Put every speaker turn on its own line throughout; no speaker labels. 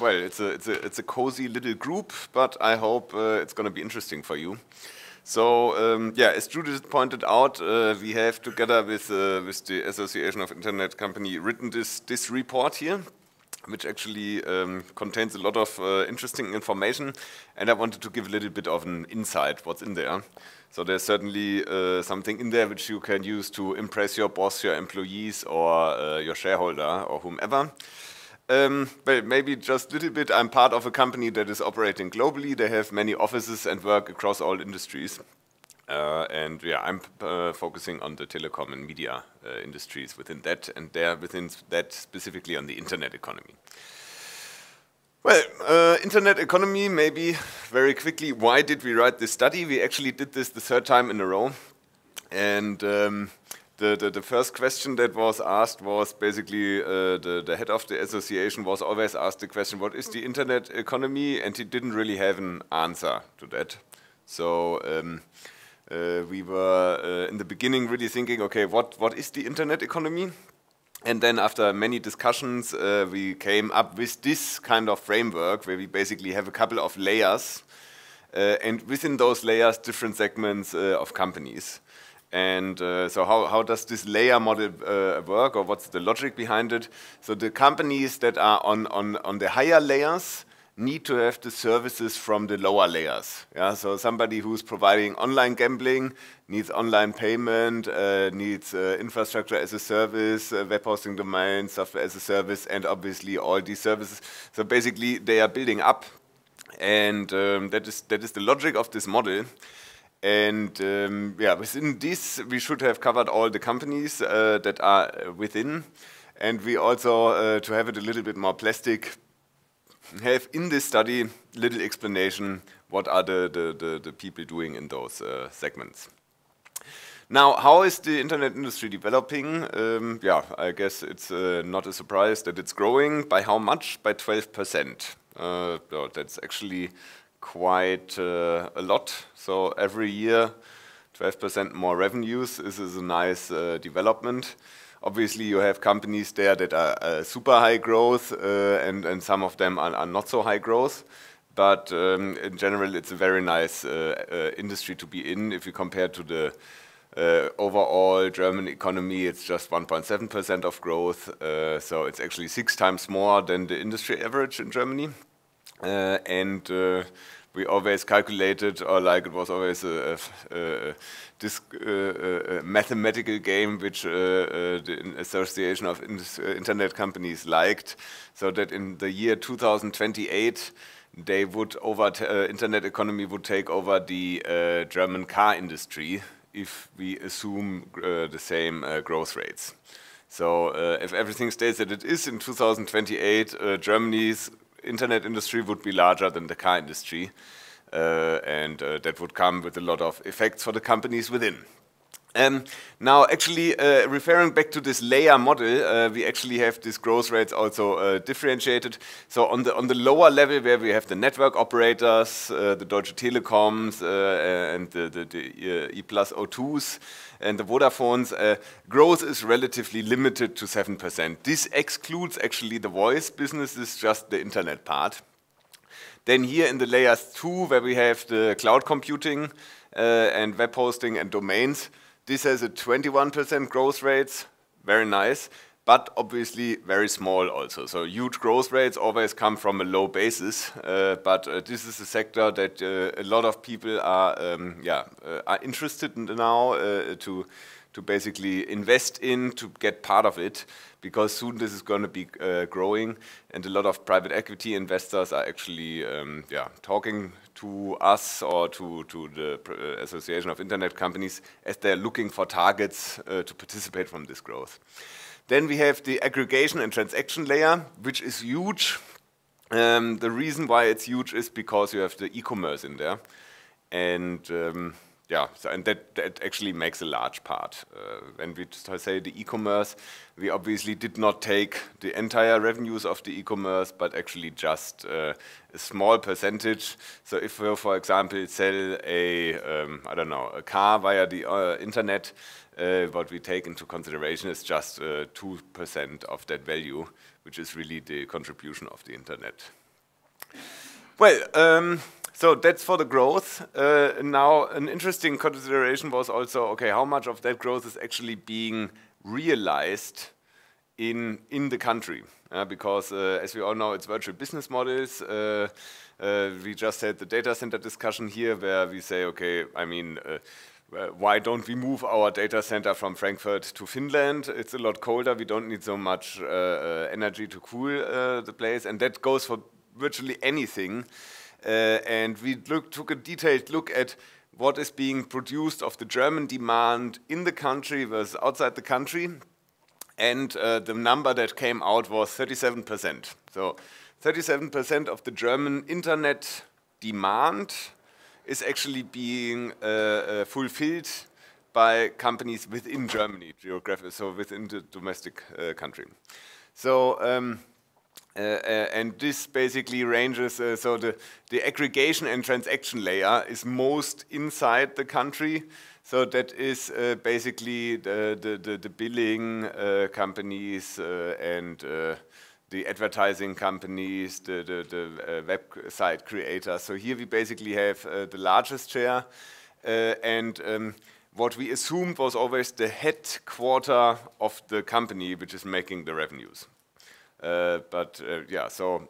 well, it's a, it's, a, it's a cozy little group, but I hope uh, it's going to be interesting for you. So um, yeah, as Judith pointed out, uh, we have together with, uh, with the Association of Internet Company written this, this report here, which actually um, contains a lot of uh, interesting information. And I wanted to give a little bit of an insight what's in there. So there's certainly uh, something in there which you can use to impress your boss, your employees, or uh, your shareholder, or whomever. Um, well, maybe just a little bit. I'm part of a company that is operating globally. They have many offices and work across all industries. Uh, and yeah, I'm uh, focusing on the telecom and media uh, industries within that, and there within that specifically on the internet economy. Well, uh, internet economy, maybe very quickly, why did we write this study? We actually did this the third time in a row. And um, the, the, the, first question that was asked was basically uh, the, the head of the association was always asked the question, what is the internet economy? And he didn't really have an answer to that. So um, uh, we were uh, in the beginning really thinking, okay, what, what is the internet economy? And then after many discussions, uh, we came up with this kind of framework where we basically have a couple of layers uh, and within those layers, different segments uh, of companies. And uh, so, how, how does this layer model uh, work, or what's the logic behind it? So, the companies that are on, on, on the higher layers need to have the services from the lower layers. Yeah? So, somebody who's providing online gambling needs online payment, uh, needs uh, infrastructure as a service, uh, web hosting domain, software as a service, and obviously all these services. So, basically, they are building up, and um, that, is, that is the logic of this model. And um, yeah, within this, we should have covered all the companies uh, that are uh, within. And we also, uh, to have it a little bit more plastic, have in this study little explanation what are the, the, the, the people doing in those uh, segments. Now, how is the internet industry developing? Um, yeah, I guess it's uh, not a surprise that it's growing. By how much? By 12%. Uh, well, that's actually quite uh, a lot. So every year, 12% more revenues. This is a nice uh, development. Obviously, you have companies there that are uh, super high growth, uh, and, and some of them are, are not so high growth. But um, in general, it's a very nice uh, uh, industry to be in if you compare to the uh, overall German economy, it's just 1.7% of growth. Uh, so it's actually six times more than the industry average in Germany. Uh, and uh, we always calculated, or like it was always a, a, a, disc, uh, a mathematical game which uh, the Association of Internet Companies liked, so that in the year 2028, they would over uh, internet economy would take over the uh, German car industry if we assume the same growth rates. So if everything stays that it is in 2028, Germany's internet industry would be larger than the car industry. Uh, and uh, that would come with a lot of effects for the companies within. Um, now, actually, uh, referring back to this layer model, uh, we actually have these growth rates also uh, differentiated. So on the on the lower level, where we have the network operators, uh, the Deutsche Telekoms, uh, and the, the, the uh, E plus O2s, and the Vodafones, growth is relatively limited to 7%. This excludes actually the voice business, it's just the internet part. Then here in the layers 2, where we have the cloud computing and web hosting and domains, this has a 21% growth rates, very nice, but obviously very small also. So huge growth rates always come from a low basis, uh, but uh, this is a sector that uh, a lot of people are, um, yeah, uh, are interested in now uh, to, to basically invest in, to get part of it because soon this is going to be uh, growing and a lot of private equity investors are actually um, yeah, talking to us or to, to the uh, Association of Internet Companies as they're looking for targets uh, to participate from this growth. Then we have the aggregation and transaction layer, which is huge. Um, the reason why it's huge is because you have the e-commerce in there. And um, yeah, so, and that, that actually makes a large part. Uh, when we say the e-commerce, we obviously did not take the entire revenues of the e-commerce, but actually just uh, a small percentage. So if we, for example, sell a um, I don't know, a car via the uh, internet, uh, what we take into consideration is just 2% uh, of that value, which is really the contribution of the internet. Well, um, so that's for the growth. Uh, now, an interesting consideration was also, okay, how much of that growth is actually being realized in, in the country? Uh, because uh, as we all know, it's virtual business models. Uh, uh, we just had the data center discussion here where we say, okay, I mean, uh, why don't we move our data center from Frankfurt to Finland? It's a lot colder. We don't need so much energy to cool the place. And that goes for virtually anything uh, and we look, took a detailed look at what is being produced of the German demand in the country versus outside the country. And uh, the number that came out was 37%. So 37% of the German internet demand is actually being uh, uh, fulfilled by companies within Germany, geographically, so within the domestic uh, country. So um, uh, uh, and this basically ranges, uh, so the, the aggregation and transaction layer is most inside the country. So that is uh, basically the, the, the, the billing uh, companies uh, and the advertising companies, the, the, the website creators. So here we basically have the largest share. and um, what we assumed was always the headquarter of the company, which is making the revenues. Uh, but uh, yeah, so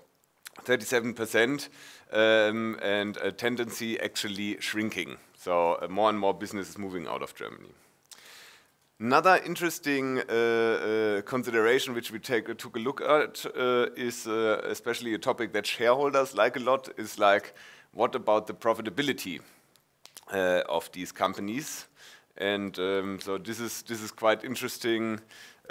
37% um, and a uh, tendency actually shrinking. So more and more business is moving out of Germany. Another interesting consideration which we took a look at is especially a topic that shareholders like a lot is like, what about the profitability of these companies? And um, so this is, this is quite interesting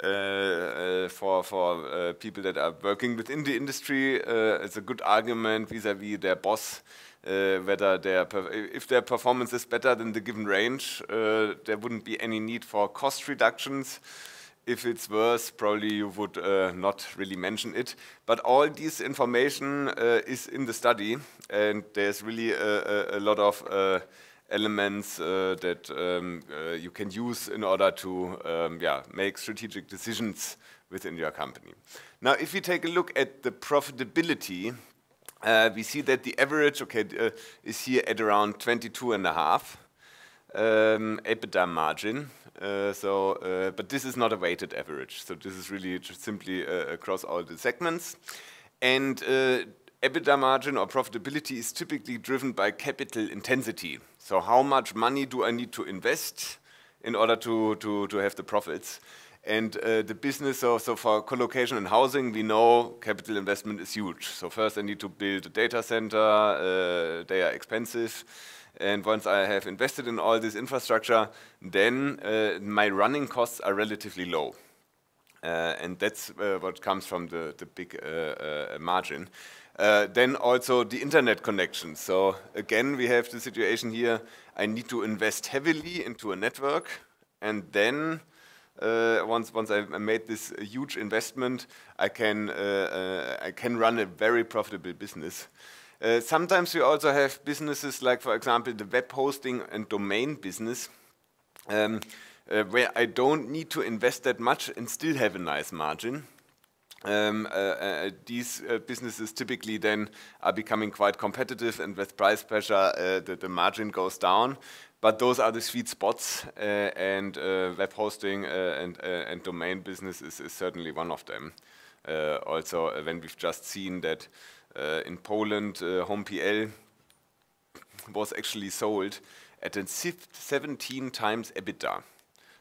uh, uh, for for uh, people that are working within the industry, uh, it's a good argument vis-à-vis -vis their boss. whether their if their performance is better than the given range, there wouldn't be any need for cost reductions if it's worse, probably you would uh, not really mention it. But all this information uh, is in the study, and there's really a, a, a lot of uh, elements uh, that um, uh, you can use in order to um, yeah, make strategic decisions within your company. Now, if we take a look at the profitability, uh, we see that the average okay, uh, is here at around 22 and a half um, EBITDA margin. Uh, so, uh, but this is not a weighted average. So this is really just simply across all the segments. And EBITDA margin or profitability is typically driven by capital intensity. So how much money do I need to invest in order to, to, to have the profits? And uh, the business, so, so for colocation and housing, we know capital investment is huge. So first I need to build a data center, uh, they are expensive. And once I have invested in all this infrastructure, then uh, my running costs are relatively low. Uh, and that's uh, what comes from the, the big uh, uh margin. Uh, then also the internet connection. So again, we have the situation here, I need to invest heavily into a network, and then uh, once once I made this huge investment, I can uh, uh I can run a very profitable business. Uh, sometimes we also have businesses like, for example, the web hosting and domain business, um, uh, where I don't need to invest that much and still have a nice margin. Um, uh, uh, these uh, businesses typically then are becoming quite competitive, and with price pressure, uh, the, the, margin goes down. But those are the sweet spots, uh, and uh, web hosting and, and domain business is, is, certainly one of them. also, when we've just seen that in Poland, HomePL was actually sold at a 17 times EBITDA.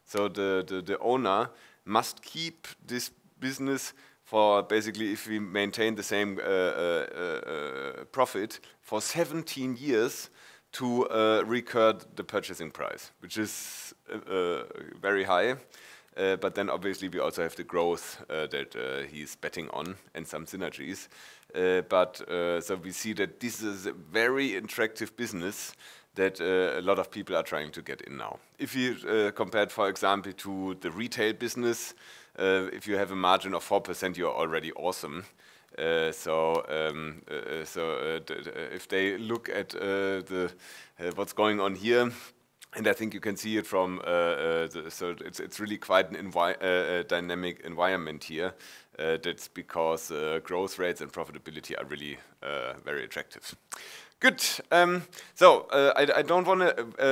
So the, the, the owner must keep this business for basically if we maintain the same uh, uh, uh, profit for 17 years to recur the purchasing price, which is very high. Uh, but then obviously we also have the growth uh, that uh, he's betting on and some synergies. but so we see that this is a very attractive business that a lot of people are trying to get in now. If you compare it, for example, to the retail business, uh, if you have a margin of 4%, you're already awesome. Uh, so, um, uh, uh so uh, uh, if they look at the what's going on here, and I think you can see it from the, so it's it's really quite an envi dynamic environment here. that's because growth rates and profitability are really very attractive. Good. Um, so uh, I, I, don't want to uh,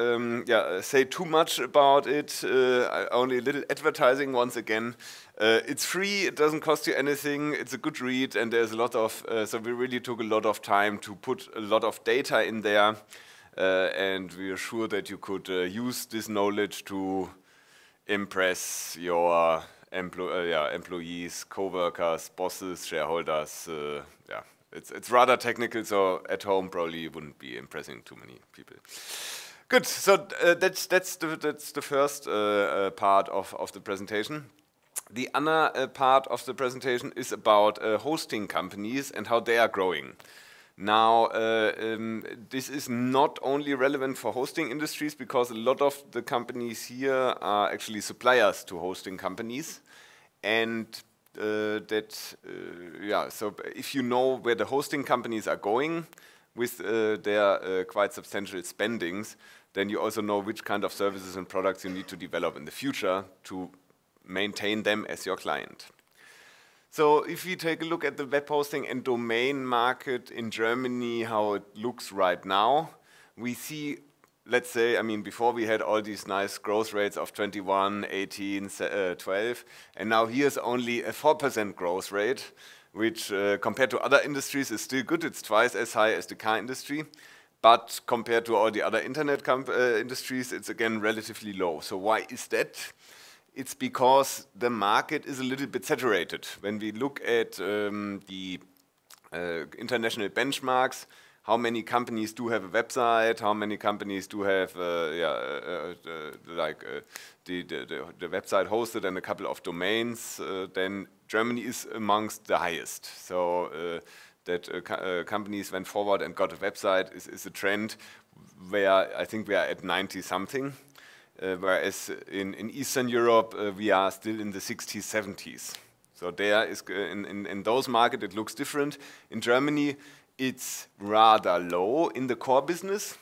uh, um, yeah, say too much about it. Uh, only a little advertising once again. Uh, it's free. It doesn't cost you anything. It's a good read, and there's a lot of. Uh, so we really took a lot of time to put a lot of data in there, and we are sure that you could use this knowledge to impress your emplo yeah, employees, coworkers, bosses, shareholders. yeah it's it's rather technical, so at home probably wouldn't be impressing too many people. Good. So uh, that's that's the that's the first uh, uh, part of of the presentation. The other uh, part of the presentation is about uh, hosting companies and how they are growing. Now, uh, um, this is not only relevant for hosting industries because a lot of the companies here are actually suppliers to hosting companies. And uh, that uh, yeah so if you know where the hosting companies are going with uh, their uh, quite substantial spendings then you also know which kind of services and products you need to develop in the future to maintain them as your client so if we take a look at the web hosting and domain market in Germany how it looks right now we see let's say, I mean, before we had all these nice growth rates of 21, 18, uh, 12, and now here's only a 4% growth rate, which uh, compared to other industries is still good. It's twice as high as the car industry. But compared to all the other internet uh, industries, it's again relatively low. So why is that? It's because the market is a little bit saturated. When we look at um, the uh, international benchmarks, how many companies do have a website, how many companies do have uh, yeah, uh, uh, uh like uh, the, the, the, website hosted and a couple of domains, uh, then Germany is amongst the highest. So that companies went forward and got a website is, is a trend where I think we are at 90 something. whereas in, in Eastern Europe, we are still in the 60s, 70s. So there is, in, in, in those markets, it looks different. In Germany, it's rather low in the core business.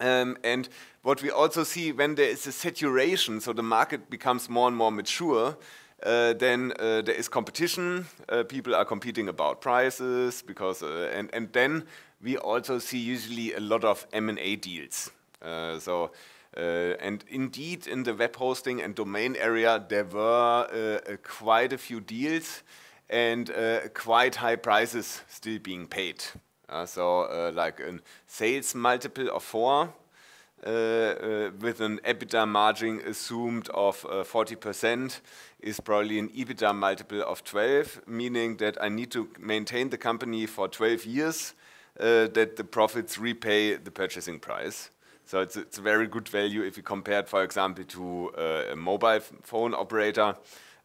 Um, and what we also see when there is a saturation, so the market becomes more and more mature, uh, then uh, there is competition. Uh, people are competing about prices because, uh, and, and then we also see usually a lot of M&A deals. Uh, so, uh, and indeed in the web hosting and domain area, there were quite a few deals and uh, quite high prices still being paid. Uh, so uh, like a sales multiple of 4 with an EBITDA margin assumed of 40% is probably an EBITDA multiple of 12, meaning that I need to maintain the company for 12 years uh, that the profits repay the purchasing price. So it's, it's a very good value if you compare it, for example, to uh, a mobile phone operator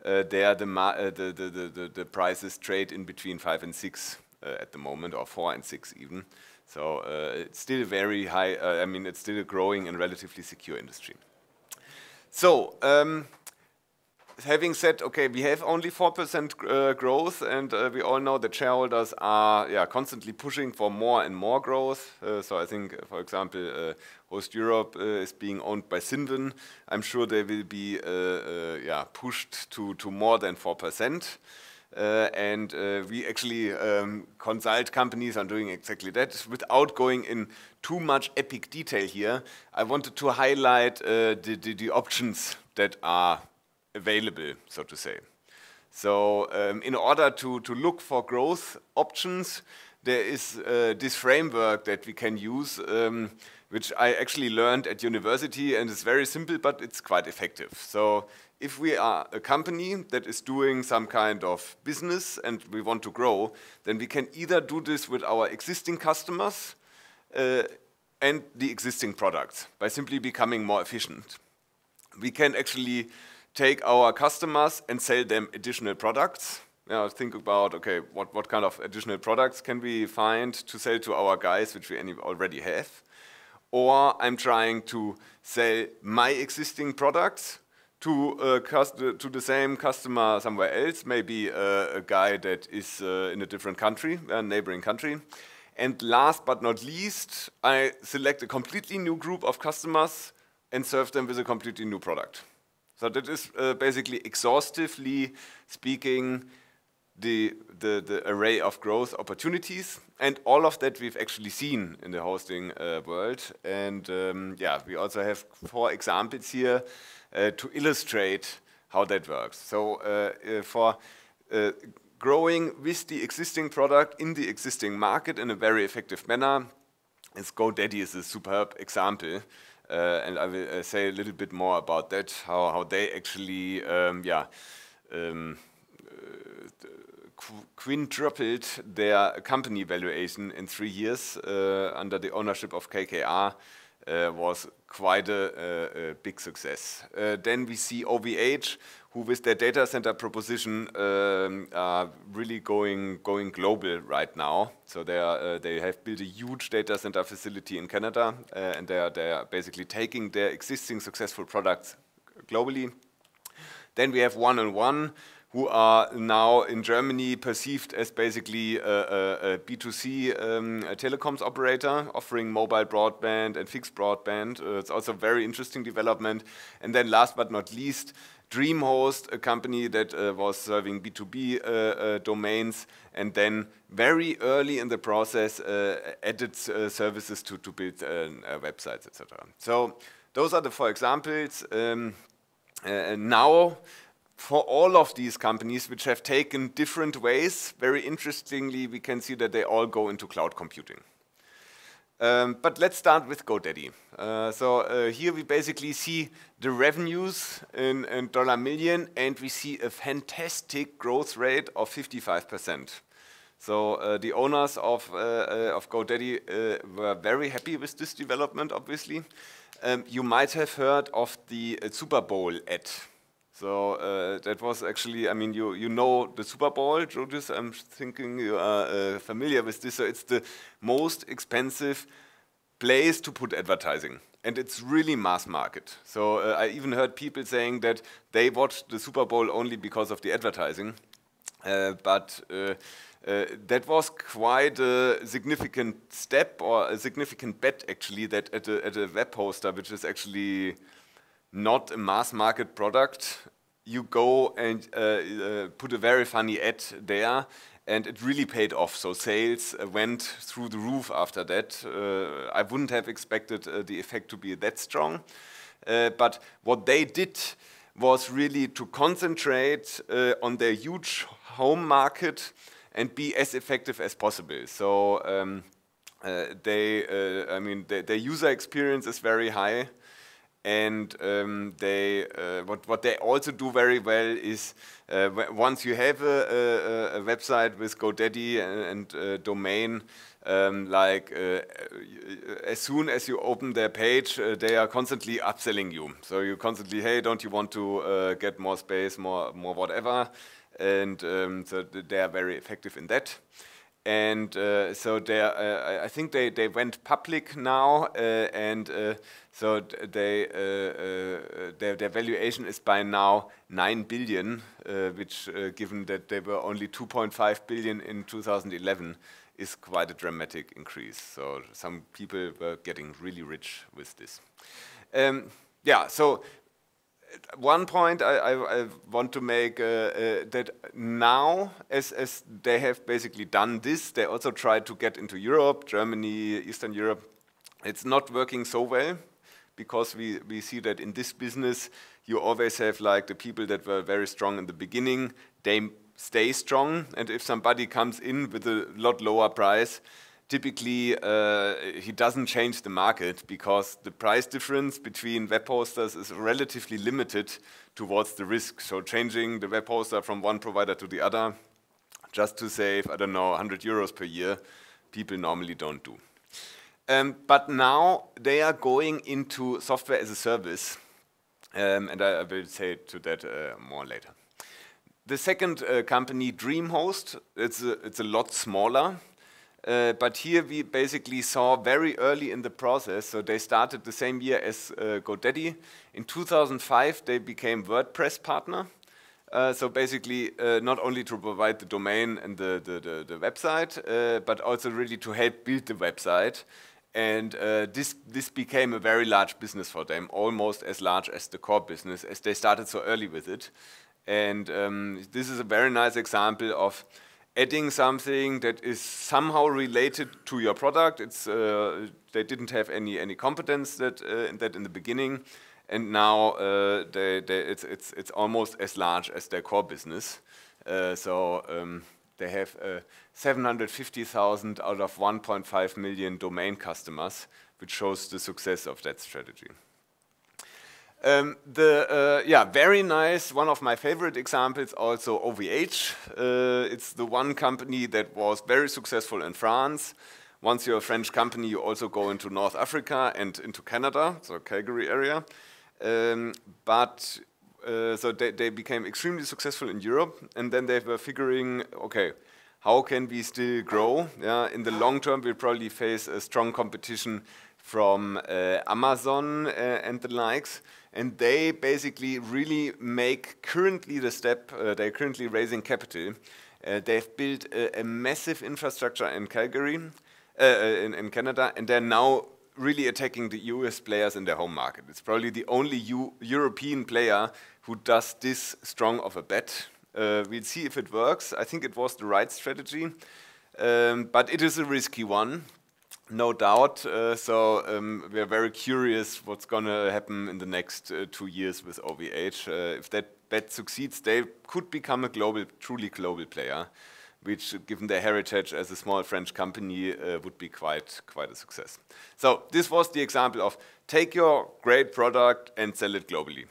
there the, the, the, the, the prices trade in between 5 and 6 at the moment, or 4 and 6 even. So it's still very high, I mean, it's still a growing and relatively secure industry. So, um, having said, okay, we have only 4% uh, growth, and uh, we all know that shareholders are yeah, constantly pushing for more and more growth. Uh, so I think, for example, uh, Host Europe uh, is being owned by sinden I'm sure they will be uh, yeah, pushed to, to more than 4%. and we actually um, consult companies on doing exactly that without going in too much epic detail here. I wanted to highlight the, the, the options that are available, so to say. So um, in order to, to look for growth options, there is uh, this framework that we can use, um, which I actually learned at university, and it's very simple, but it's quite effective. So if we are a company that is doing some kind of business and we want to grow, then we can either do this with our existing customers uh, and the existing products by simply becoming more efficient. We can actually take our customers and sell them additional products. You know, think about, okay, what, what kind of additional products can we find to sell to our guys, which we already have? Or I'm trying to sell my existing products to, uh, to the same customer somewhere else, maybe uh, a guy that is uh, in a different country, a neighboring country. And last but not least, I select a completely new group of customers and serve them with a completely new product. So that is uh, basically exhaustively speaking the, the, the, array of growth opportunities. And all of that we've actually seen in the hosting uh, world. And um, yeah, we also have four examples here uh, to illustrate how that works. So uh, uh, for uh, growing with the existing product in the existing market in a very effective manner, is GoDaddy is a superb example. Uh, and I will uh, say a little bit more about that, how, how they actually, um, yeah, um, uh, quintupled their company valuation in three years under the ownership of KKR uh, was quite a, uh, uh, big success. then we see OVH, who with their data center proposition um, are really going going global right now. So they they have built a huge data center facility in Canada, and they are they are basically taking their existing successful products globally. Then we have one on one who are now in Germany perceived as basically a, a, a B2C um, a telecoms operator offering mobile broadband and fixed broadband. Uh, it's also a very interesting development. And then last but not least, DreamHost, a company that uh, was serving B2B uh, uh, domains and then very early in the process uh, added uh, services to, to build websites, etc. So those are the four examples. Um, now, for all of these companies which have taken different ways. Very interestingly, we can see that they all go into cloud computing. Um, but let's start with GoDaddy. Uh, so uh, here we basically see the revenues in, in, dollar million, and we see a fantastic growth rate of 55%. So uh, the owners of, uh, uh, of GoDaddy uh, were very happy with this development, obviously. Um, you might have heard of the Super Bowl ad so uh, that was actually, I mean, you, you know the Super Bowl, Judith, I'm thinking you are uh, familiar with this. So it's the most expensive place to put advertising. And it's really mass market. So uh, I even heard people saying that they watched the Super Bowl only because of the advertising. Uh, but uh, uh, that was quite a significant step or a significant bet, actually, that at a, at a web poster, which is actually not a mass market product, you go and uh, uh, put a very funny ad there and it really paid off. So sales uh, went through the roof after that. Uh, I wouldn't have expected uh, the effect to be that strong. Uh, but what they did was really to concentrate on their huge home market and be as effective as possible. So um, they, I mean, the, their user experience is very high and um, they uh, what what they also do very well is uh, once you have a, a, a, website with GoDaddy and, and uh, domain. Um, like uh, uh, as soon as you open their page, uh, they are constantly upselling you. So you constantly, hey, don't you want to uh, get more space, more, more whatever? And um, so they are very effective in that and uh, so they, uh, I think they, they went public now, uh, and uh, so they, uh, uh, their, their valuation is by now 9 billion, which given that they were only 2.5 billion in 2011, is quite a dramatic increase. So some people were getting really rich with this. Um, yeah, so one point I, I, I, want to make uh, uh, that now, as, as they have basically done this, they also try to get into Europe, Germany, Eastern Europe. It's not working so well because we, we see that in this business, you always have like the people that were very strong in the beginning, they stay strong. And if somebody comes in with a lot lower price, typically uh, he doesn't change the market because the price difference between web hosters is relatively limited towards the risk. So changing the web hoster from one provider to the other just to save, I don't know, 100 euros per year, people normally don't do. Um, but now they are going into software as a service, um, and I, I, will say to that uh, more later. The second uh, company, DreamHost, it's a, it's a lot smaller. Uh, but here we basically saw very early in the process, so they started the same year as uh, GoDaddy. In 2005, they became WordPress partner. Uh, so basically, uh, not only to provide the domain and the, the, the, the website, uh, but also really to help build the website. And uh, this, this became a very large business for them, almost as large as the core business, as they started so early with it. And um, this is a very nice example of adding something that is somehow related to your product. It's uh, they didn't have any any competence that uh, that in the beginning, and now uh, they, they, it's it's it's almost as large as their core business. Uh, so. Um, they have uh, 750,000 out of 1.5 million domain customers, which shows the success of that strategy. Um, the uh, yeah, very nice. One of my favorite examples also OVH. Uh, it's the one company that was very successful in France. Once you're a French company, you also go into North Africa and into Canada, so Calgary area. Um, but uh, so they, they became extremely successful in Europe, and then they were figuring, okay, how can we still grow? Yeah, in the long term, we'll probably face a strong competition from uh, Amazon uh, and the likes. And they basically really make currently the step, uh, they're currently raising capital. Uh, they've built a, a, massive infrastructure in Calgary, uh, uh, in, in, Canada, and they're now really attacking the US players in their home market. It's probably the only U European player who does this strong of a bet. we'll see if it works. I think it was the right strategy, um, but it is a risky one. No doubt. Uh, so um, we're very curious what's going to happen in the next uh, two years with OVH. Uh, if that bet succeeds, they could become a global, truly global player, which, given their heritage as a small French company, uh, would be quite, quite a success. So this was the example of take your great product and sell it globally.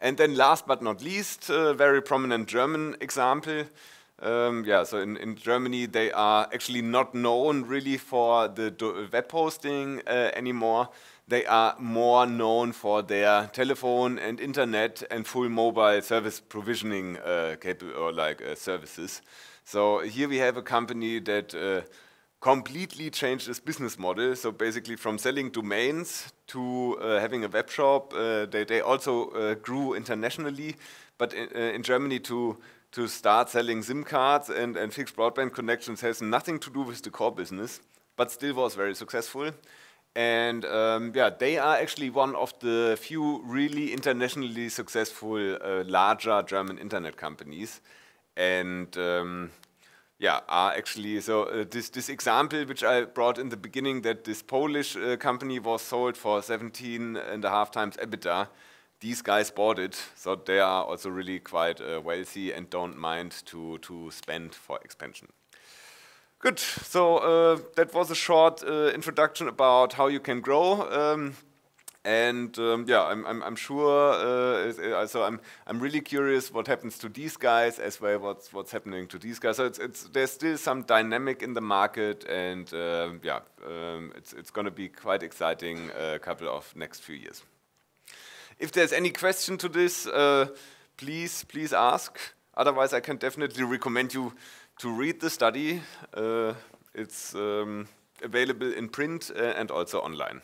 And then last but not least, a uh, very prominent German example. Um, yeah, so in, in Germany, they are actually not known really for the web hosting uh, anymore. They are more known for their telephone and internet and full mobile service provisioning uh, or like uh, services. So here we have a company that uh, completely changed its business model. So basically from selling domains to uh, having a web shop, uh, they, they also uh, grew internationally, but in, in Germany to to start selling SIM cards and, and fixed broadband connections has nothing to do with the core business, but still was very successful. And um, yeah, they are actually one of the few really internationally successful uh, larger German internet companies. And um, yeah, are actually, so uh, this, this example which I brought in the beginning that this Polish uh, company was sold for 17 and a half times EBITDA these guys bought it, so they are also really quite uh, wealthy and don't mind to, to spend for expansion. Good, so uh, that was a short uh, introduction about how you can grow. Um, and um, yeah, I'm, I'm, I'm sure, uh, uh, so I'm, I'm really curious what happens to these guys as well, what's, what's happening to these guys. So it's, it's, there's still some dynamic in the market and um, yeah, um, it's, it's going to be quite exciting a uh, couple of next few years if there's any question to this, uh, please, please ask. Otherwise, I can definitely recommend you to read the study. Uh, it's um, available in print uh, and also online.